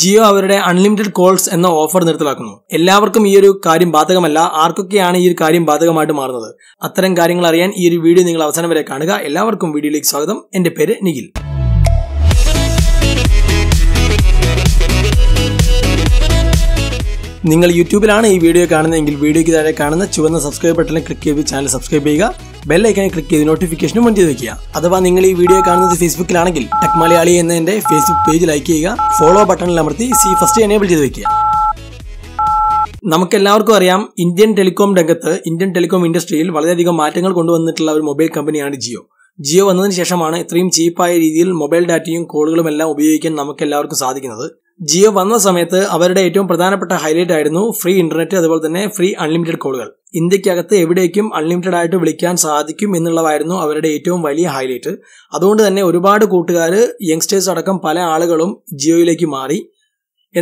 ജിയോ അവരുടെ unlimited calls എന്ന offer നിർത്തലാക്കുന്നു എല്ലാവർക്കും ഈ ഒരു കാര്യം ബാധകമല്ല ആർക്കൊക്കെയാണ് ഈ ഒരു കാര്യം ബാധകമായിട്ട് മാറുന്നത് അത്തരം കാര്യങ്ങൾ അറിയാൻ ഈ ഒരു വീഡിയോ നിങ്ങൾ അവസാനം വരെ കാണുക എല്ലാവർക്കും വീഡിയോയിലേക്ക് സ്വാഗതം എന്റെ പേര് നിഖിൽ നിങ്ങൾ യൂട്യൂബിലാണ് ഈ വീഡിയോ കാണുന്നതെങ്കിൽ വീഡിയോയ്ക്ക് താഴെ കാണുന്ന ചുവന്ന സബ്സ്ക്രൈബ് ബട്ടണിൽ ക്ലിക്ക് ചെയ്ത് ചാനൽ സബ്സ്ക്രൈബ് ചെയ്യുക ബെല്ലൈക്കനെ ക്ലിക്ക് ചെയ്ത് നോട്ടിഫിക്കേഷനും വണ്ടി വയ്ക്കുക അഥവാ നിങ്ങൾ ഈ വീഡിയോ കാണുന്നത് ഫേസ്ബുക്കിലാണെങ്കിൽ ടെക് മലയാളി എന്ന എൻ്റെ ഫേസ്ബുക്ക് പേജ് ലൈക്ക് ചെയ്യുക ഫോളോ ബട്ടണിൽ അമർത്തി സി ഫസ്റ്റ് എനേബിൾ ചെയ്ത് വയ്ക്കുക നമുക്കെല്ലാവർക്കും അറിയാം ഇന്ത്യൻ ടെലികോം രംഗത്ത് ഇന്ത്യൻ ടെലികോം ഇൻഡസ്ട്രിയിൽ വളരെയധികം മാറ്റങ്ങൾ കൊണ്ടുവന്നിട്ടുള്ള ഒരു മൊബൈൽ കമ്പനിയാണ് ജിയോ ജിയോ വന്നതിന് ശേഷമാണ് ഇത്രയും ചീപ്പായ രീതിയിൽ മൊബൈൽ ഡാറ്റയും കോളുകളും എല്ലാം ഉപയോഗിക്കാൻ നമുക്ക് എല്ലാവർക്കും സാധിക്കുന്നത് ജിയോ വന്ന സമയത്ത് അവരുടെ ഏറ്റവും പ്രധാനപ്പെട്ട ഹൈലൈറ്റ് ആയിരുന്നു ഫ്രീ ഇന്റർനെറ്റ് അതുപോലെ തന്നെ ഫ്രീ അൺലിമിറ്റഡ് കോളുകൾ ഇന്ത്യക്കകത്ത് എവിടേക്കും അൺലിമിറ്റഡ് ആയിട്ട് വിളിക്കാൻ സാധിക്കും എന്നുള്ളതായിരുന്നു അവരുടെ ഏറ്റവും വലിയ ഹൈലൈറ്റ് അതുകൊണ്ട് തന്നെ ഒരുപാട് കൂട്ടുകാർ യങ്സ്റ്റേഴ്സ് അടക്കം പല ആളുകളും ജിയോയിലേക്ക് മാറി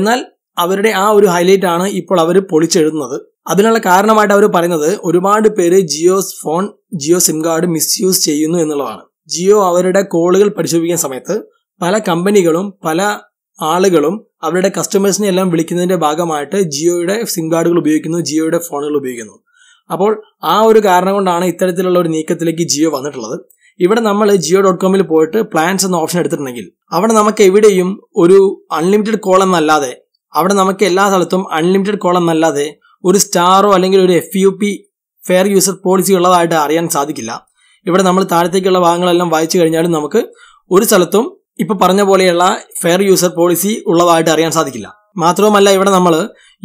എന്നാൽ അവരുടെ ആ ഒരു ഹൈലൈറ്റ് ആണ് ഇപ്പോൾ അവർ പൊളിച്ചെഴുതുന്നത് അതിനുള്ള കാരണമായിട്ട് അവർ പറയുന്നത് ഒരുപാട് പേര് Jio phone Jio SIM card misuse ചെയ്യുന്നു എന്നുള്ളതാണ് ജിയോ അവരുടെ കോളുകൾ പരിശോധിക്കുന്ന സമയത്ത് പല കമ്പനികളും പല ആളുകളും അവരുടെ കസ്റ്റമേഴ്സിനെ എല്ലാം വിളിക്കുന്നതിന്റെ ഭാഗമായിട്ട് ജിയോയുടെ സിം കാർഡുകൾ ഉപയോഗിക്കുന്നു ജിയോയുടെ ഫോണുകൾ ഉപയോഗിക്കുന്നു അപ്പോൾ ആ ഒരു കാരണം കൊണ്ടാണ് ഇത്തരത്തിലുള്ള ഒരു നീക്കത്തിലേക്ക് ജിയോ വന്നിട്ടുള്ളത് ഇവിടെ നമ്മൾ ജിയോ ഡോട്ട് കോമിൽ പോയിട്ട് പ്ലാൻസ് എന്ന ഓപ്ഷൻ എടുത്തിട്ടുണ്ടെങ്കിൽ അവിടെ നമുക്ക് എവിടെയും ഒരു അൺലിമിറ്റഡ് കോൾ എന്നല്ലാതെ അവിടെ നമുക്ക് എല്ലാ സ്ഥലത്തും അൺലിമിറ്റഡ് കോൾ എന്നല്ലാതെ ഒരു സ്റ്റാറോ അല്ലെങ്കിൽ ഒരു F U P fair user policy ഉള്ളതായിട്ട് അറിയാൻ സാധിക്കില്ല ഇവിടെ നമ്മൾ താഴത്തേക്കുള്ള ഭാഗങ്ങളെല്ലാം വായിച്ചു കഴിഞ്ഞാലും നമുക്ക് ഒരു സ്ഥലത്തും ഇപ്പൊ പറഞ്ഞ പോലെയുള്ള ഫെയർ യൂസർ പോളിസി ഉള്ളതായിട്ട് അറിയാൻ സാധിക്കില്ല മാത്രവുമല്ല ഇവിടെ നമ്മൾ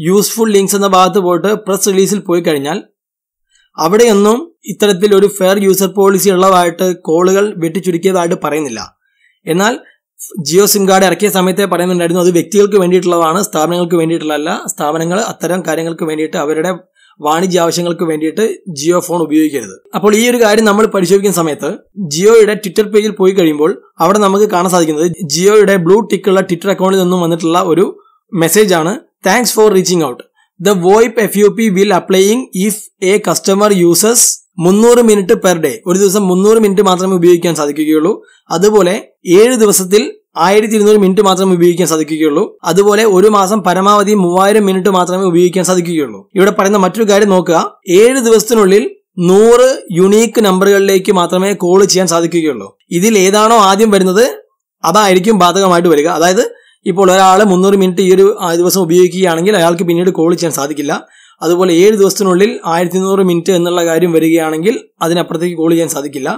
യൂസ്ഫുൾ ലിങ്ക്സ് എന്ന ഭാഗത്ത് പോയിട്ട് പ്രസ് റിലീസിൽ പോയി കഴിഞ്ഞാൽ അവിടെയൊന്നും ഇത്തരത്തിൽ ഒരു ഫെയർ യൂസർ പോളിസി ഉള്ളതായിട്ട് കോളുകൾ വെട്ടിച്ചുരുക്കിയതായിട്ട് പറയുന്നില്ല എന്നാൽ ജിയോ സിം കാർഡ് ഇറക്കിയ സമയത്തെ പറയുന്നുണ്ടായിരുന്നു അത് വ്യക്തികൾക്ക് വേണ്ടിയിട്ടുള്ളതാണ് സ്ഥാപനങ്ങൾക്ക് വേണ്ടിയിട്ടുള്ളതല്ല സ്ഥാപനങ്ങൾ അത്തരം കാര്യങ്ങൾക്ക് വേണ്ടിയിട്ട് അവരുടെ വാണിജ്യ ആവശ്യങ്ങൾക്ക് വേണ്ടിയിട്ട് ജിയോ ഫോൺ ഉപയോഗിക്കരുത് അപ്പോൾ ഈ ഒരു കാര്യം നമ്മൾ പരിശോധിക്കുന്ന സമയത്ത് ജിയോയുടെ ട്വിറ്റർ പേജിൽ പോയി കഴിയുമ്പോൾ അവിടെ നമുക്ക് കാണാൻ സാധിക്കുന്നത് ജിയോയുടെ ബ്ലൂ ടിക്കുള്ള ട്വിറ്റർ അക്കൗണ്ടിൽ നിന്നും വന്നിട്ടുള്ള ഒരു മെസ്സേജ് ആണ് thanks for reaching out the VoIP F U P will applying if a customer uses മുന്നൂറ് മിനിറ്റ് പെർ ഡേ ഒരു ദിവസം മുന്നൂറ് മിനിറ്റ് മാത്രമേ ഉപയോഗിക്കാൻ സാധിക്കുകയുള്ളൂ അതുപോലെ ഏഴ് ദിവസത്തിൽ ആയിരത്തി ഇരുന്നൂറ് മിനിറ്റ് മാത്രമേ ഉപയോഗിക്കാൻ സാധിക്കുകയുള്ളൂ അതുപോലെ ഒരു മാസം പരമാവധി മൂവായിരം മിനിറ്റ് മാത്രമേ ഉപയോഗിക്കാൻ സാധിക്കുകയുള്ളൂ ഇവിടെ പറയുന്ന മറ്റൊരു കാര്യം നോക്കുക ഏഴ് ദിവസത്തിനുള്ളിൽ നൂറ് യുണീക്ക് നമ്പറുകളിലേക്ക് മാത്രമേ കോൾ ചെയ്യാൻ സാധിക്കുകയുള്ളൂ ഇതിൽ ഏതാണോ ആദ്യം വരുന്നത് അതായിരിക്കും ബാധകമായിട്ട് വരിക അതായത് ഇപ്പോൾ ഒരാൾ മുന്നൂറ് മിനിറ്റ് ഈ ഒരു ദിവസം ഉപയോഗിക്കുകയാണെങ്കിൽ അയാൾക്ക് പിന്നീട് കോൾ ചെയ്യാൻ സാധിക്കില്ല അതുപോലെ ഏഴ് ദിവസത്തിനുള്ളിൽ ആയിരത്തി നൂറ് മിനിറ്റ് എന്നുള്ള കാര്യം വരികയാണെങ്കിൽ അതിനപ്പുറത്തേക്ക് കോൾ ചെയ്യാൻ സാധിക്കില്ല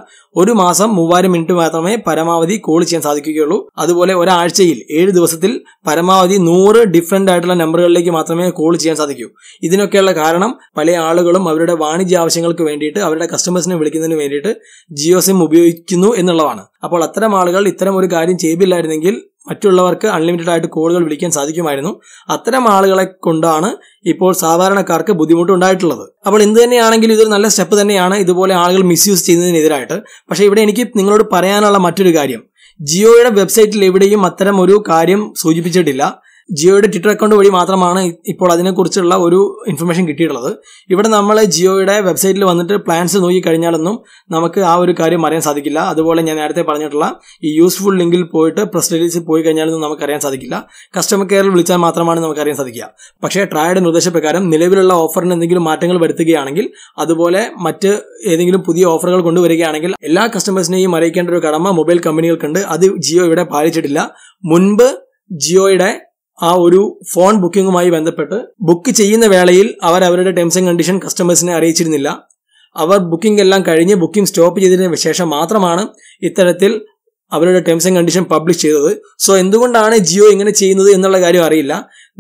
ഒരു മാസം മൂവായിരം മിനിറ്റ് മാത്രമേ പരമാവധി കോൾ ചെയ്യാൻ സാധിക്കുകയുള്ളൂ അതുപോലെ ഒരാഴ്ചയിൽ ഏഴ് ദിവസത്തിൽ പരമാവധി നൂറ് ഡിഫറെന്റ് ആയിട്ടുള്ള നമ്പറുകളിലേക്ക് മാത്രമേ കോൾ ചെയ്യാൻ സാധിക്കൂ ഇതിനൊക്കെയുള്ള കാരണം പല ആളുകളും അവരുടെ വാണിജ്യ ആവശ്യങ്ങൾക്ക് വേണ്ടിയിട്ട് അവരുടെ കസ്റ്റമേഴ്സിനെ വിളിക്കുന്നതിന് വേണ്ടിയിട്ട് ജിയോ സിം ഉപയോഗിക്കുന്നു എന്നുള്ളതാണ് അപ്പോൾ അത്തരം ആളുകൾ ഇത്തരം ഒരു കാര്യം ചെയ്തില്ലായിരുന്നെങ്കിൽ മറ്റുള്ളവർക്ക് അൺലിമിറ്റഡ് ആയിട്ട് കോളുകൾ വിളിക്കാൻ സാധിക്കുമായിരുന്നു അത്തരം ആളുകളെ കൊണ്ടാണ് ഇപ്പോൾ സാധാരണക്കാർക്ക് ബുദ്ധിമുട്ടുണ്ടായിട്ടുള്ളത് അപ്പോൾ എന്ത് തന്നെയാണെങ്കിലും ഇതൊരു നല്ല സ്റ്റെപ്പ് തന്നെയാണ് ഇതുപോലെ ആളുകൾ മിസ്യൂസ് ചെയ്യുന്നതിനെതിരായിട്ട് പക്ഷേ ഇവിടെ എനിക്ക് നിങ്ങളോട് പറയാനുള്ള മറ്റൊരു കാര്യം ജിയോയുടെ വെബ്സൈറ്റിൽ എവിടെയും അത്തരം ഒരു കാര്യം സൂചിപ്പിച്ചിട്ടില്ല ജിയോയുടെ ട്വിറ്റർ അക്കൗണ്ട് വഴി മാത്രമാണ് ഇപ്പോൾ അതിനെക്കുറിച്ചുള്ള ഒരു ഇൻഫർമേഷൻ കിട്ടിയിട്ടുള്ളത് ഇവിടെ നമ്മൾ ജിയോയുടെ വെബ്സൈറ്റിൽ വന്നിട്ട് പ്ലാൻസ് നോക്കി നമുക്ക് ആ ഒരു കാര്യം അറിയാൻ സാധിക്കില്ല അതുപോലെ ഞാൻ നേരത്തെ പറഞ്ഞിട്ടുള്ള ഈ യൂസ്ഫുൾ ലിങ്കിൽ പോയിട്ട് പ്രസ് റിലീസിൽ പോയി കഴിഞ്ഞാലൊന്നും നമുക്ക് അറിയാൻ സാധിക്കില്ല കസ്റ്റമർ കെയറിൽ വിളിച്ചാൽ മാത്രമാണ് നമുക്ക് അറിയാൻ സാധിക്കുക പക്ഷേ ട്രായുടെ നിർദ്ദേശപ്രകാരം നിലവിലുള്ള ഓഫറിന് എന്തെങ്കിലും മാറ്റങ്ങൾ വരുത്തുകയാണെങ്കിൽ അതുപോലെ മറ്റ് ഏതെങ്കിലും പുതിയ ഓഫറുകൾ കൊണ്ടുവരികയാണെങ്കിൽ എല്ലാ കസ്റ്റമേഴ്സിനെയും അറിയിക്കേണ്ട ഒരു കടമ മൊബൈൽ കമ്പനികൾക്കുണ്ട് അത് ജിയോ ഇവിടെ പാലിച്ചിട്ടില്ല മുൻപ് ജിയോയുടെ ആ ഒരു ഫോൺ ബുക്കിംഗുമായി ബന്ധപ്പെട്ട് ബുക്ക് ചെയ്യുന്ന വേളയിൽ അവർ അവരുടെ ടേംസ് ആൻഡ് കണ്ടീഷൻ കസ്റ്റമേഴ്സിനെ അറിയിച്ചിരുന്നില്ല അവർ ബുക്കിംഗ് എല്ലാം കഴിഞ്ഞ് ബുക്കിംഗ് സ്റ്റോപ്പ് ചെയ്തതിന് ശേഷം മാത്രമാണ് ഇത്തരത്തിൽ അവരുടെ ടേംസ് ആൻഡ് കണ്ടീഷൻ പബ്ലിഷ് ചെയ്തത് സോ എന്തുകൊണ്ടാണ് ജിയോ ഇങ്ങനെ ചെയ്യുന്നത് എന്നുള്ള കാര്യം അറിയില്ല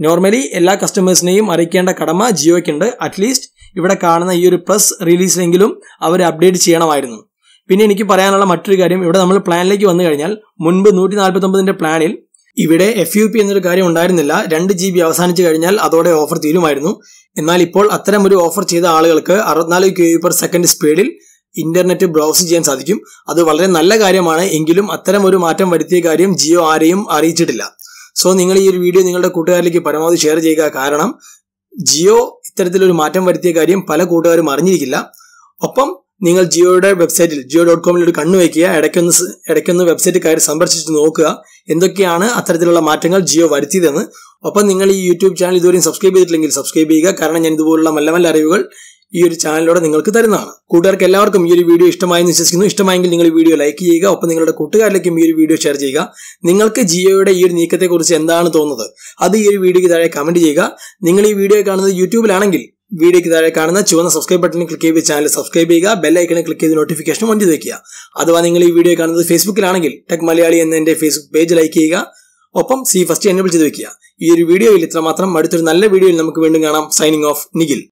നോർമലി എല്ലാ കസ്റ്റമേഴ്സിനെയും അറിയിക്കേണ്ട കടമ ജിയോയ്ക്കുണ്ട് അറ്റ്ലീസ്റ്റ് ഇവിടെ കാണുന്ന ഈ ഒരു പ്രസ് റിലീസിലെങ്കിലും അവർ അപ്ഡേറ്റ് ചെയ്യണമായിരുന്നു പിന്നെ എനിക്ക് പറയാനുള്ള മറ്റൊരു കാര്യം ഇവിടെ നമ്മൾ പ്ലാനിലേക്ക് വന്നു കഴിഞ്ഞാൽ മുൻപ് നൂറ്റി നാൽപ്പത്തൊമ്പതിന്റെ പ്ലാനിൽ ഇവിടെ എഫ് യു പി എന്നൊരു കാര്യം ഉണ്ടായിരുന്നില്ല രണ്ട് ജി ബി അവസാനിച്ചു കഴിഞ്ഞാൽ അതോടെ ഓഫർ തീരുമായിരുന്നു എന്നാൽ ഇപ്പോൾ അത്തരം ഒരു ഓഫർ ചെയ്ത ആളുകൾക്ക് അറുപത്തിനാല് കെ ബി പെർ സെക്കൻഡ് സ്പീഡിൽ ഇന്റർനെറ്റ് ബ്രൗസ് ചെയ്യാൻ സാധിക്കും അത് വളരെ നല്ല കാര്യമാണ് എങ്കിലും അത്തരം ഒരു മാറ്റം വരുത്തിയ കാര്യം ജിയോ ആരെയും അറിയിച്ചിട്ടില്ല സോ നിങ്ങൾ ഈ ഒരു വീഡിയോ നിങ്ങളുടെ കൂട്ടുകാരിലേക്ക് പരമാവധി ഷെയർ ചെയ്യുക കാരണം ജിയോ ഇത്തരത്തിലൊരു മാറ്റം വരുത്തിയ കാര്യം പല കൂട്ടുകാരും അറിഞ്ഞിരിക്കില്ല ഒപ്പം നിങ്ങൾ ജിയോയുടെ വെബ്സൈറ്റിൽ ജിയോ ഡോട്ട് കോമിൽ ഒരു കണ്ണു വയ്ക്കുക ഇടയ്ക്കൊന്ന് ഇടയ്ക്കൊന്ന് വെബ്സൈറ്റ് കയറി സന്ദർശിച്ച് നോക്കുക എന്തൊക്കെയാണ് അത്തരത്തിലുള്ള മാറ്റങ്ങൾ ജിയോ വരുത്തിയതെന്ന് ഒപ്പം നിങ്ങൾ ഈ യൂട്യൂബ് ചാനൽ ഇതുവരെയും സബ്സ്ക്രൈബ് ചെയ്തിട്ടില്ലെങ്കിൽ സബ്സ്ക്രൈബ് ചെയ്യുക കാരണം ഞാൻ ഇതുപോലുള്ള നല്ല നല്ല അറിവുകൾ ഈ ഒരു ചാനലിലൂടെ നിങ്ങൾക്ക് തരുന്നതാണ് കൂട്ടുകാർക്ക് എല്ലാവർക്കും ഈ ഒരു വീഡിയോ ഇഷ്ടമായെന്ന് വിശ്വസിക്കുന്നു ഇഷ്ടമായെങ്കിൽ നിങ്ങൾ വീഡിയോ ലൈക്ക് ചെയ്യുക ഒപ്പം നിങ്ങളുടെ കൂട്ടുകാരിലേക്കും ഈ ഒരു വീഡിയോ ഷെയർ ചെയ്യുക നിങ്ങൾക്ക് ജിയോയുടെ ഈ ഒരു നീക്കത്തെക്കുറിച്ച് എന്താണ് തോന്നുന്നത് അത് ഈ ഒരു വീഡിയോയ്ക്ക് താഴെ കമന്റ് ചെയ്യുക നിങ്ങൾ ഈ വീഡിയോ കാണുന്നത് യൂട്യൂബിലാണെങ്കിൽ വീഡിയോയ്ക്ക് താഴെ കാണുന്ന ചുവന്ന സബ്സ്ക്രൈബ് ബട്ടണിൽ ക്ലിക്ക് ചെയ്ത് ചാനൽ സബ്സ്ക്രൈബ് ചെയ്യുക ബെല്ലൈക്കണിൽ ക്ലിക്ക് ചെയ്ത് നോട്ടിഫിക്കേഷൻ ഓൺ വയ്ക്കുക അഥവാ നിങ്ങൾ ഈ വീഡിയോ കാണുന്നത് ഫേസ്ബുക്കിലാണെങ്കിൽ ടെക് മലയാളി എന്ന എൻ്റെ ഫേസ്ബുക്ക് പേജ് ലൈക്ക് ചെയ്യുക ഒപ്പം സി ഫസ്റ്റ് എനേബിൾ ചെയ്ത് വയ്ക്കുക ഈ ഒരു വീഡിയോയിൽ ഇത്രമാത്രം അടുത്തൊരു നല്ല വീഡിയോയിൽ നമുക്ക് വീണ്ടും കാണാം സൈനിങ് ഓഫ് നിഖിൽ